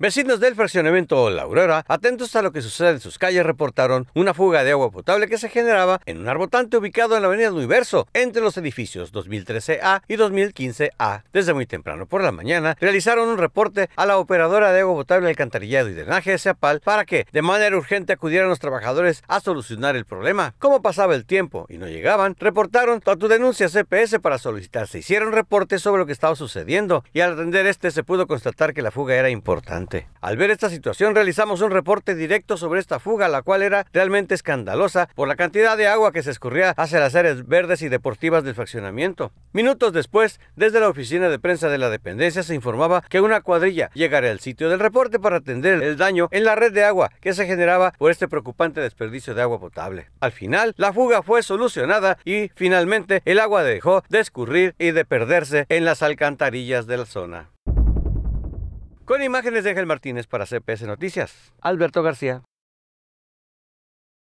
Vecinos del fraccionamiento La Aurora, atentos a lo que sucede en sus calles, reportaron una fuga de agua potable que se generaba en un arbotante ubicado en la avenida Universo, entre los edificios 2013A y 2015A. Desde muy temprano por la mañana, realizaron un reporte a la operadora de agua potable, alcantarillado y drenaje de Seapal para que, de manera urgente, acudieran los trabajadores a solucionar el problema. Como pasaba el tiempo y no llegaban, reportaron a tu denuncia CPS para solicitarse hicieron reportes sobre lo que estaba sucediendo y al atender este se pudo constatar que la fuga era importante. Al ver esta situación realizamos un reporte directo sobre esta fuga, la cual era realmente escandalosa por la cantidad de agua que se escurría hacia las áreas verdes y deportivas del fraccionamiento. Minutos después, desde la oficina de prensa de la dependencia se informaba que una cuadrilla llegaría al sitio del reporte para atender el daño en la red de agua que se generaba por este preocupante desperdicio de agua potable. Al final, la fuga fue solucionada y finalmente el agua dejó de escurrir y de perderse en las alcantarillas de la zona. Con imágenes de Ángel Martínez para CPS Noticias, Alberto García.